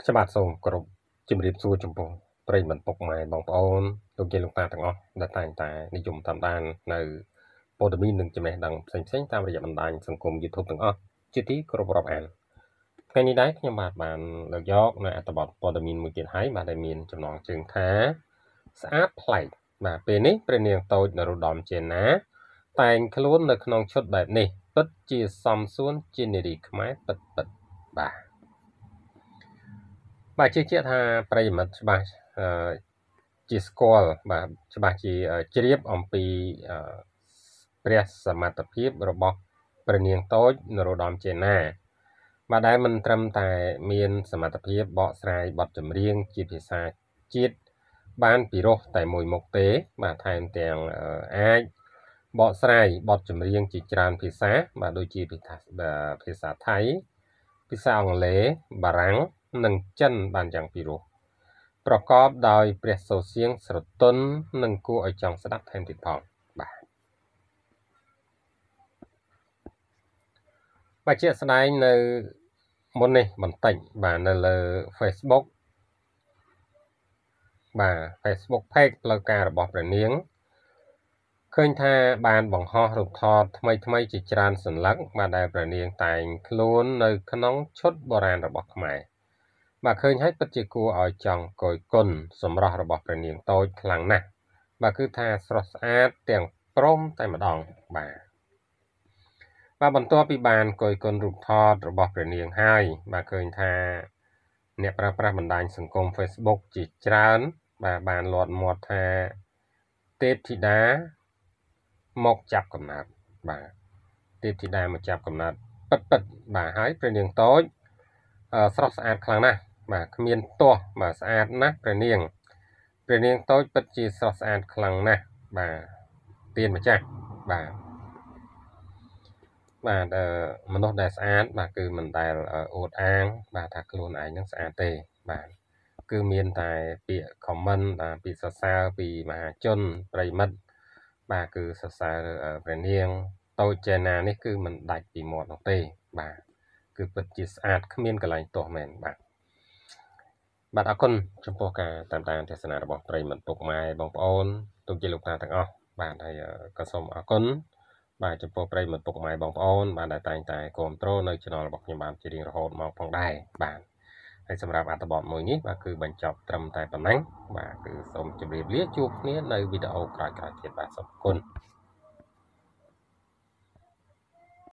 ខ្ញុំបាទសូមគោរពជំរាបសួរចំពោះប្រិយមិត្តពុកម៉ែបងប្អូនលោកយាយលោកតាទាំងអស់ដែលតែងតែនិយមតាមដាន នៅព័ត៌មាននិងចំណេះដឹងផ្សេងៗតាមរយៈបណ្ដាញសង្គម YouTube ទាំងអស់ជាទីគោរពរាប់អានថ្ងៃនេះដែរខ្ញុំបាទបានលើកយកនៅ អត្ថបទព័ត៌មានមួយទៀតហើយបាទដែលមានចំណងជើងថាស្អាតប្លែកបាទពេលនេះព្រះនាងតូចនរោត្តមចេណាតែងខ្លួន នៅក្នុងឈុតបែបនេះពិតជាសំសួនជានារីខ្មែរពិតពិតបាទបាទជឿជាក់ថាប្រិមត្តច្បាស់ជាស្គាល់បាទច្បាស់ជាជ្រាបអំពីព្រះសមត្ថភាពរបស់ព្រះនាងតូចនរោត្តមចេណាបាទដែលមិនត្រឹមតែមានសមត្ថភាពបកស្រាយបទចម្រៀងជាភាសាជាតិបានពិរោះតែមួយមុខទេ បាទថែមទាំងអាចបកស្រាយបទចម្រៀងជាច្រើនភាសា បាទដូចជាភាសាភាសាថៃភាសាអង់គ្លេសបារាំងនិងចិនបានយ៉ាងពិរោះប្រកបដោយ ព្រះសូរសៀងស្រទន់និងគួរឲ្យចង់ស្ដាប់ថែមទៀតផងបាទបាទជាស្ដែងនៅមុននេះបន្តិចបាទនៅលើ Facebook បាទ Facebook page ផ្លូវការរបស់ព្រះនាងឃើញថាបានបង្ហោះរូបថតថ្មីថ្មីជាច្រើនសន្លឹកបាទដែលព្រះនាងតែងខ្លួននៅក្នុងឈុតបុរាណរបស់ខ្មែរបាទឃើញហើយពិតជាគួរឲ្យចង់កយគុណសម្រស់របស់ព្រះនាងតូចខ្លាំងណាស់បាទគឺថាស្រស់ស្អាតទាំងព្រមតែម្ដងបាទបាទបន្ទាប់ពីបានកយគុណរូបថតរបស់ព្រះនាងហើយបាទឃើញថា អ្នកប្រើប្រាស់បណ្ដាញសង្គម Facebook ជាច្រើន បាទបានលាត់មាត់ថាទេពធីតាមកចាប់កំណត់បាទទេពធីតាមកចាប់កំណត់ពិតពិតបាទហើយព្រះនាងតូចស្រស់ស្អាតខ្លាំងណាស់បាទគ្មានទាស់បាទស្អាតណាស់ព្រះនាង ព្រះនាងតូចពិតជាស្រស់ស្អាតខ្លាំងណាស់បាទទៀនម្ចាស់បាទបាទអឺមនុស្សដែលស្អាតបាទគឺមិនដែលអួតអាងបាទថាខ្លួនឯងនឹងស្អាតទេបាទគឺមានតែពាក្យ comment បាទពាក្យសរសើរពីមហាជនប្រិមិត្តបាទគឺសរសើរព្រះនាងតូចចេណានេះគឺមិនដាច់ពីមាត់នោះទេ បាទគឺ ពិតជាស្អាតគ្មានកន្លែងទាស់មែនបាទបាទអរគុណចំពោះការតាមដានទស្សនារបស់ប្រិមត្តពុកម៉ែបងប្អូន ទុកជាលោកតាទាំងអស់បាទហើយក៏សូមអរគុណបាទចំពោះប្រិមត្តពុកម៉ែបងប្អូនបាទដែលតែងតែគ្រប់គ្រងនៅ channel របស់ខ្ញុំបានជារៀងរហូតមកផងដែរបាទហើយសម្រាប់អត្ថបទមួយនេះបាទគឺបញ្ចប់ត្រឹមតែប៉ុណ្ណឹងបាទគឺសូមជម្រាបលា ជួបគ្នានៅវីដេអូក្រោយៗទៀតបាទសូមអរគុណ